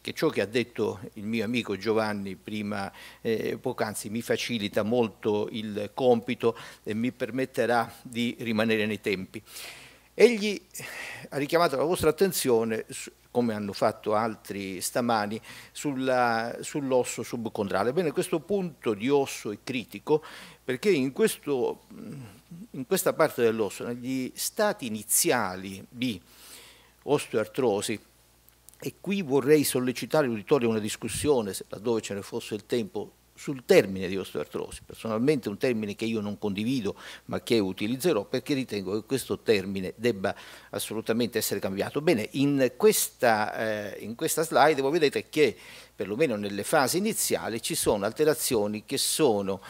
che ciò che ha detto il mio amico Giovanni prima eh, poc'anzi mi facilita molto il compito e mi permetterà di rimanere nei tempi. Egli ha richiamato la vostra attenzione, come hanno fatto altri stamani, sull'osso sull subcondrale. Ebbene, questo punto di osso è critico perché in, questo, in questa parte dell'osso, negli stati iniziali di osteoartrosi, e qui vorrei sollecitare l'uditorio a una discussione, laddove ce ne fosse il tempo, sul termine di osteoartrosi. Personalmente un termine che io non condivido ma che utilizzerò perché ritengo che questo termine debba assolutamente essere cambiato. Bene, in questa, eh, in questa slide voi vedete che perlomeno nelle fasi iniziali ci sono alterazioni che sono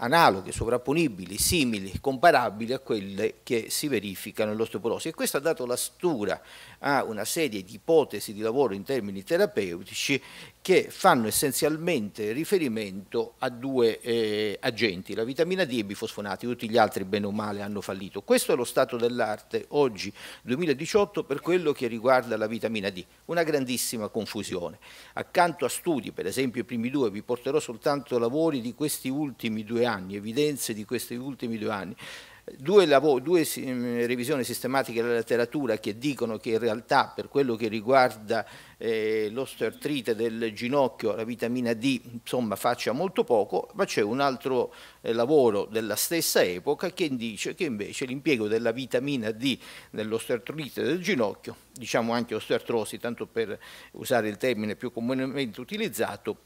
analoghe, sovrapponibili, simili, comparabili a quelle che si verificano nell'osteoporosi e questo ha dato la stura ha una serie di ipotesi di lavoro in termini terapeutici che fanno essenzialmente riferimento a due eh, agenti, la vitamina D e i bifosfonati, tutti gli altri bene o male hanno fallito. Questo è lo stato dell'arte oggi 2018 per quello che riguarda la vitamina D, una grandissima confusione. Accanto a studi, per esempio i primi due, vi porterò soltanto lavori di questi ultimi due anni, evidenze di questi ultimi due anni, Due, lavori, due, mm, revisioni sistematiche della letteratura che dicono che in realtà per quello che riguarda eh, l'osteoartrite del ginocchio la vitamina D insomma faccia molto poco, ma c'è un altro eh, lavoro della stessa epoca che dice che invece l'impiego della vitamina D nell'osteoartrite del ginocchio, diciamo anche osteoartrosi, tanto per usare il termine più comunemente utilizzato,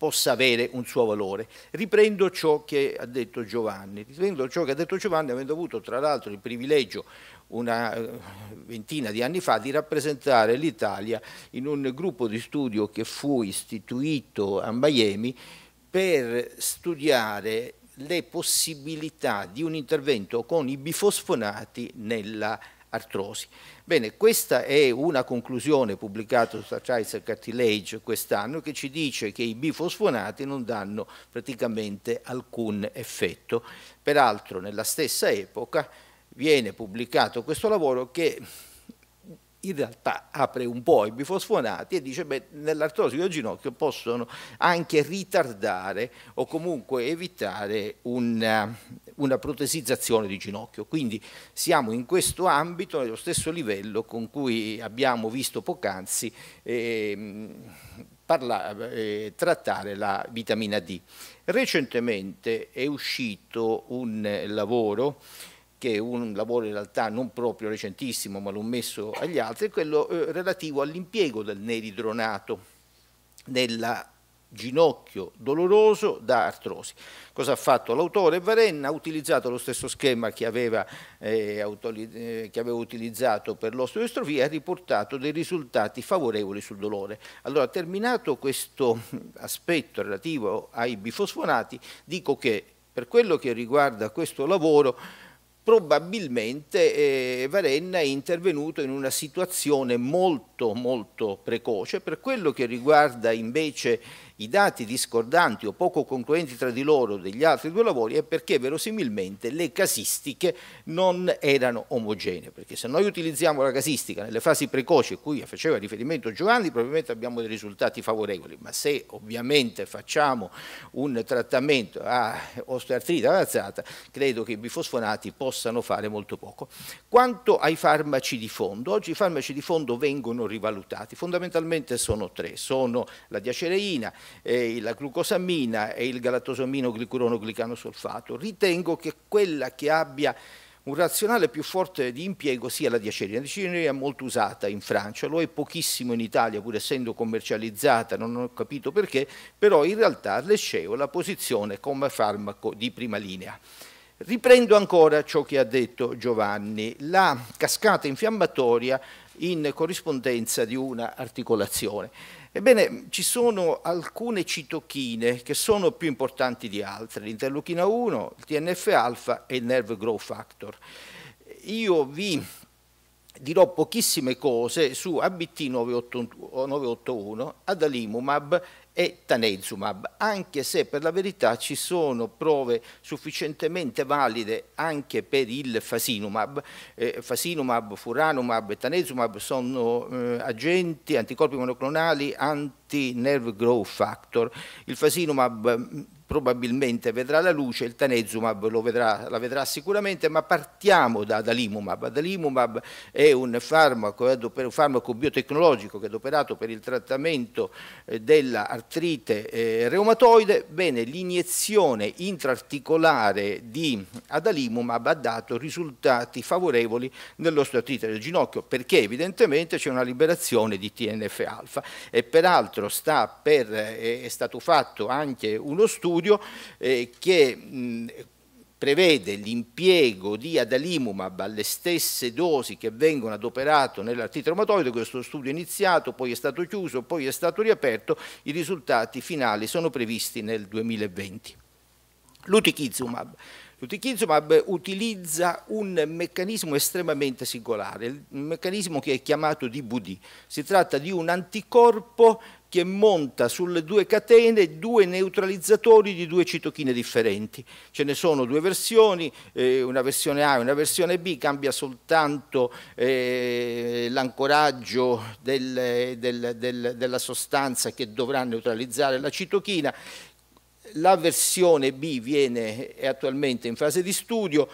possa avere un suo valore. Riprendo ciò che ha detto Giovanni, riprendo ciò che ha detto Giovanni avendo avuto tra l'altro il privilegio una eh, ventina di anni fa di rappresentare l'Italia in un gruppo di studio che fu istituito a Miami per studiare le possibilità di un intervento con i bifosfonati nella artrosi. Bene, questa è una conclusione pubblicata su Science and Cartilage quest'anno che ci dice che i bifosfonati non danno praticamente alcun effetto. Peraltro nella stessa epoca viene pubblicato questo lavoro che in realtà apre un po' i bifosfonati e dice beh nell'artrosi del ginocchio possono anche ritardare o comunque evitare una, una protesizzazione di ginocchio. Quindi siamo in questo ambito nello stesso livello con cui abbiamo visto poc'anzi eh, eh, trattare la vitamina D. Recentemente è uscito un lavoro che è un lavoro in realtà non proprio recentissimo ma l'ho messo agli altri, è quello eh, relativo all'impiego del neridronato nel ginocchio doloroso da artrosi. Cosa ha fatto l'autore? Varenna ha utilizzato lo stesso schema che aveva, eh, eh, che aveva utilizzato per l'osteoestrofia e ha riportato dei risultati favorevoli sul dolore. Allora, terminato questo aspetto relativo ai bifosfonati, dico che per quello che riguarda questo lavoro probabilmente eh, Varenna è intervenuto in una situazione molto molto precoce per quello che riguarda invece i dati discordanti o poco congruenti tra di loro degli altri due lavori è perché verosimilmente le casistiche non erano omogenee, perché se noi utilizziamo la casistica nelle fasi precoci a cui faceva riferimento Giovanni, probabilmente abbiamo dei risultati favorevoli, ma se ovviamente facciamo un trattamento a osteoartrite avanzata, credo che i bifosfonati possano fare molto poco. Quanto ai farmaci di fondo, oggi i farmaci di fondo vengono rivalutati, fondamentalmente sono tre, sono la diacereina, eh, la glucosamina e il galattosamino glicurono glicano solfato. Ritengo che quella che abbia un razionale più forte di impiego sia la diacerina. La diacerina è molto usata in Francia, lo è pochissimo in Italia, pur essendo commercializzata, non ho capito perché, però in realtà l'esceo la posizione come farmaco di prima linea. Riprendo ancora ciò che ha detto Giovanni, la cascata infiammatoria in corrispondenza di una articolazione. Ebbene, ci sono alcune citochine che sono più importanti di altre, l'interleuchina 1, il TNF-alfa e il nerve growth factor. Io vi dirò pochissime cose su ABT981, adalimumab e tanezumab, anche se per la verità ci sono prove sufficientemente valide anche per il fasinumab. Eh, fasinumab, furanumab e tanezumab sono eh, agenti, anticorpi monoclonali, anti-nerve growth factor. Il fasinumab mm, probabilmente vedrà la luce, il tanezumab lo vedrà, la vedrà sicuramente, ma partiamo da adalimumab. Adalimumab è un farmaco, un farmaco biotecnologico che è adoperato per il trattamento eh, dell'artrite eh, reumatoide. Bene, l'iniezione intraarticolare di adalimumab ha dato risultati favorevoli nell'osteoartrite del ginocchio, perché evidentemente c'è una liberazione di TNF-alfa e peraltro sta per, eh, è stato fatto anche uno studio studio eh, che mh, prevede l'impiego di adalimumab alle stesse dosi che vengono adoperate nell'artite reumatoide, questo studio è iniziato, poi è stato chiuso, poi è stato riaperto, i risultati finali sono previsti nel 2020. L'utichizumab. L'utichizumab utilizza un meccanismo estremamente singolare, un meccanismo che è chiamato DBD. Si tratta di un anticorpo che monta sulle due catene due neutralizzatori di due citochine differenti. Ce ne sono due versioni, eh, una versione A e una versione B, cambia soltanto eh, l'ancoraggio del, del, del, della sostanza che dovrà neutralizzare la citochina. La versione B viene, è attualmente in fase di studio,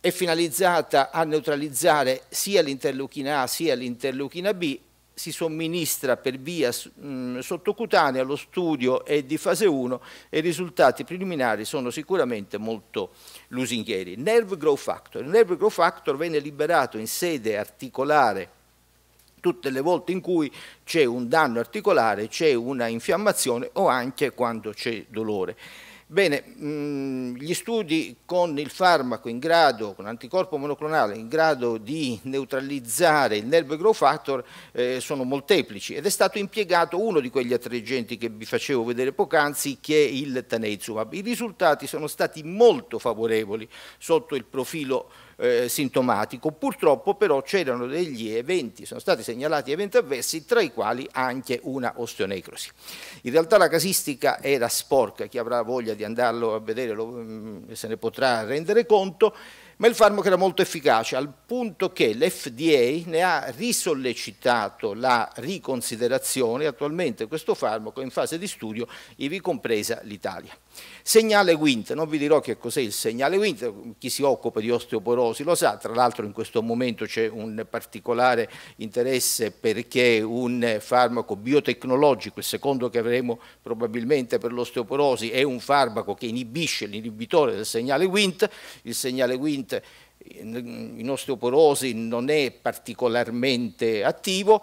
è finalizzata a neutralizzare sia l'interleuchina A sia l'interleuchina B si somministra per via mm, sottocutanea lo studio è di fase 1 e i risultati preliminari sono sicuramente molto lusinghieri. Nerve Growth Factor. Il Nerve Growth Factor viene liberato in sede articolare tutte le volte in cui c'è un danno articolare, c'è una infiammazione o anche quando c'è dolore. Bene, mm, gli studi con il farmaco in grado, con l'anticorpo monoclonale in grado di neutralizzare il nerve growth factor eh, sono molteplici ed è stato impiegato uno di quegli attergenti che vi facevo vedere poc'anzi che è il tanezumab. I risultati sono stati molto favorevoli sotto il profilo eh, sintomatico. Purtroppo però c'erano degli eventi, sono stati segnalati eventi avversi, tra i quali anche una osteonecrosi. In realtà la casistica era sporca, chi avrà voglia di andarlo a vedere lo, mm, se ne potrà rendere conto, ma il farmaco era molto efficace al punto che l'FDA ne ha risollecitato la riconsiderazione attualmente questo farmaco è in fase di studio, ivi compresa l'Italia. Segnale Wint, non vi dirò che cos'è il segnale Wint, chi si occupa di osteoporosi lo sa, tra l'altro in questo momento c'è un particolare interesse perché un farmaco biotecnologico, il secondo che avremo probabilmente per l'osteoporosi, è un farmaco che inibisce l'inibitore del segnale Wint, il segnale Wint in osteoporosi non è particolarmente attivo,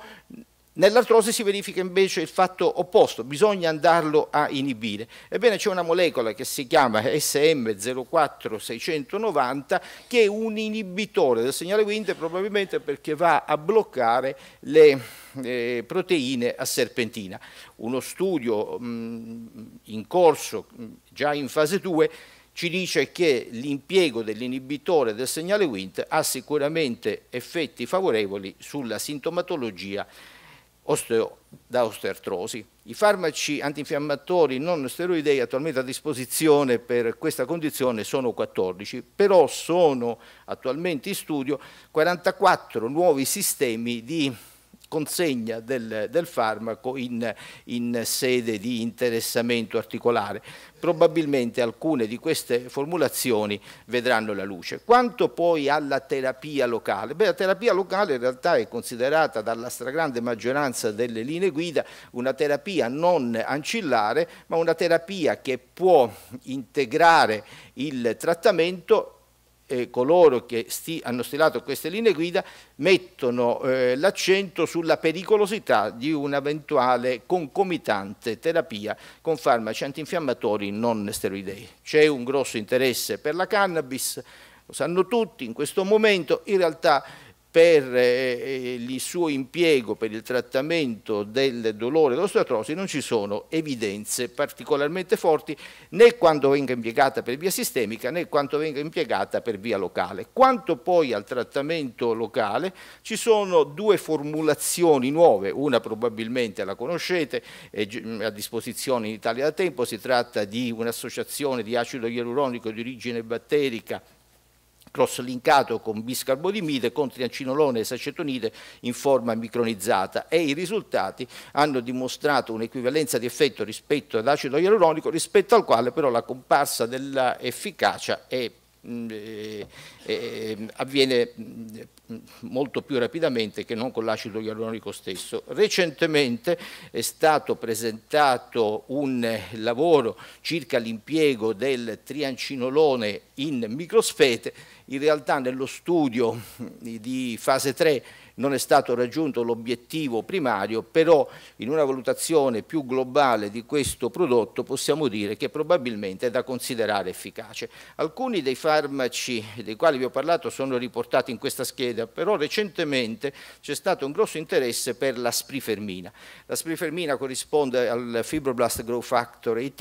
Nell'artrosi si verifica invece il fatto opposto, bisogna andarlo a inibire. Ebbene c'è una molecola che si chiama SM04690 che è un inibitore del segnale Wnt probabilmente perché va a bloccare le eh, proteine a serpentina. Uno studio mh, mm, in corso, mh, mm, già in fase 2, ci dice che l'impiego dell'inibitore del segnale Wnt ha sicuramente effetti favorevoli sulla sintomatologia osteo, da osteartrosi. I farmaci antinfiammatori non steroidei attualmente a disposizione per questa condizione sono 14, però sono attualmente in studio 44 nuovi sistemi di consegna del, del farmaco in, in sede di interessamento articolare. Probabilmente alcune di queste formulazioni vedranno la luce. Quanto poi alla terapia locale? Beh, la terapia locale in realtà è considerata dalla stragrande maggioranza delle linee guida una terapia non ancillare, ma una terapia che può integrare il trattamento eh, coloro che sti, hanno stilato queste linee guida mettono eh, l'accento sulla pericolosità di un'eventuale concomitante terapia con farmaci antinfiammatori non steroidei. C'è un grosso interesse per la cannabis, lo sanno tutti in questo momento, in realtà per eh, eh, il suo impiego per il trattamento del dolore dell'osteoartrosi non ci sono evidenze particolarmente forti né quando venga impiegata per via sistemica né quando venga impiegata per via locale. Quanto poi al trattamento locale ci sono due formulazioni nuove, una probabilmente la conoscete, è mm, a disposizione in Italia da tempo, si tratta di un'associazione di acido ialuronico di origine batterica crosslinkato con biscarbodimide con triancinolone e sacetonide in forma micronizzata e i risultati hanno dimostrato un'equivalenza di effetto rispetto all'acido ialuronico rispetto al quale però la comparsa dell'efficacia è eh, eh, avviene mm, molto più rapidamente che non con l'acido ialuronico stesso. Recentemente è stato presentato un lavoro circa l'impiego del triancinolone in microsfete, in realtà nello studio di fase 3 non è stato raggiunto l'obiettivo primario, però in una valutazione più globale di questo prodotto possiamo dire che probabilmente è da considerare efficace. Alcuni dei farmaci dei quali vi ho parlato sono riportati in questa scheda, però recentemente c'è stato un grosso interesse per la sprifermina. La sprifermina corrisponde al fibroblast growth factor 18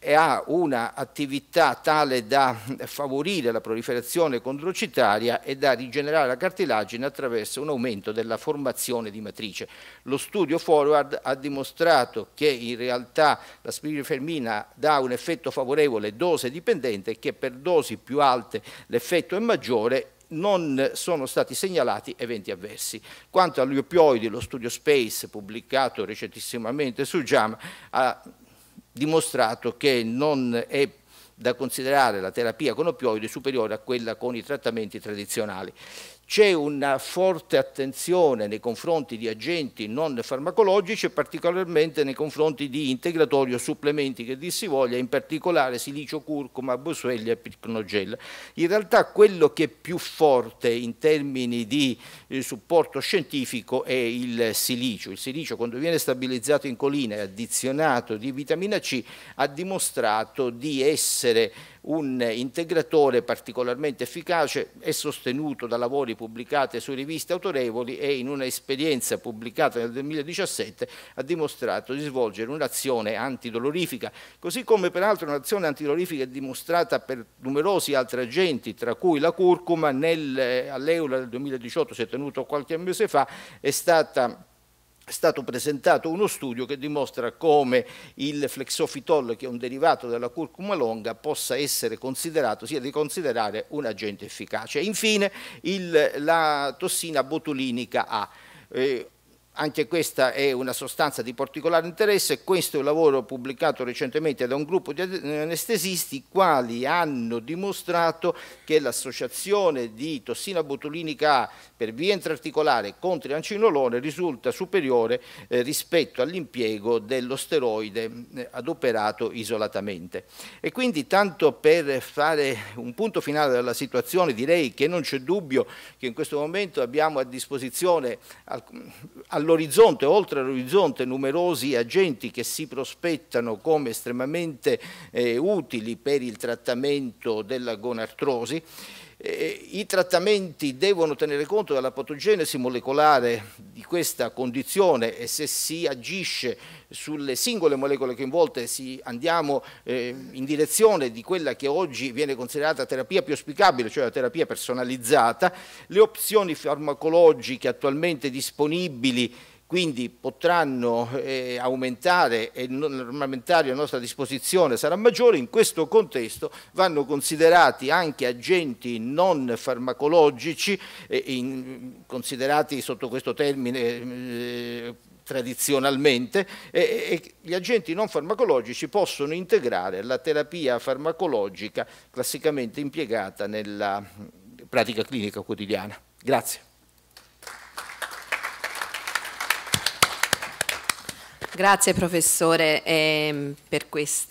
e ha un'attività tale da favorire la proliferazione condrocitaria e da rigenerare la cartilagine attraverso una un aumento della formazione di matrice. Lo studio Forward ha dimostrato che in realtà la spirifermina dà un effetto favorevole dose dipendente e che per dosi più alte l'effetto è maggiore non sono stati segnalati eventi avversi. Quanto agli opioidi, lo studio Space, pubblicato recentissimamente su JAMA, ha dimostrato che non è da considerare la terapia con opioidi superiore a quella con i trattamenti tradizionali c'è una forte attenzione nei confronti di agenti non farmacologici e particolarmente nei confronti di integratori o supplementi che dir si voglia, in particolare silicio curcuma, boswellia e picnogel. In realtà quello che è più forte in termini di eh, supporto scientifico è il silicio. Il silicio quando viene stabilizzato in colina e addizionato di vitamina C ha dimostrato di essere un integratore particolarmente efficace e sostenuto da lavori pubblicati su riviste autorevoli e in un'esperienza pubblicata nel 2017 ha dimostrato di svolgere un'azione antidolorifica, così come peraltro un'azione antidolorifica è dimostrata per numerosi altri agenti, tra cui la curcuma, all'Eula del 2018, si è tenuto qualche mese fa, è stata è stato presentato uno studio che dimostra come il flexofitol, che è un derivato della curcuma longa, possa essere considerato, sia di considerare un agente efficace. Infine il, la tossina botulinica A. Eh, anche questa è una sostanza di particolare interesse, questo è un lavoro pubblicato recentemente da un gruppo di anestesisti quali hanno dimostrato che l'associazione di tossina botulinica A per via intraarticolare contro il ancinolone risulta superiore eh, rispetto all'impiego dello steroide eh, adoperato isolatamente. E quindi tanto per fare un punto finale della situazione direi che non c'è dubbio che in questo momento abbiamo a disposizione al, al all'orizzonte, oltre all'orizzonte, numerosi agenti che si prospettano come estremamente eh, utili per il trattamento della gonartrosi. Eh, I trattamenti devono tenere conto della patogenesi molecolare di questa condizione e se si agisce sulle singole molecole coinvolte si andiamo eh, in direzione di quella che oggi viene considerata terapia più auspicabile, cioè la terapia personalizzata, le opzioni farmacologiche attualmente disponibili quindi potranno eh, aumentare e l'armamentario a nostra disposizione sarà maggiore, in questo contesto vanno considerati anche agenti non farmacologici, eh, in, considerati sotto questo termine eh, tradizionalmente, e, gli agenti non farmacologici possono integrare la terapia farmacologica classicamente impiegata nella pratica clinica quotidiana. Grazie. Grazie professore eh, per questa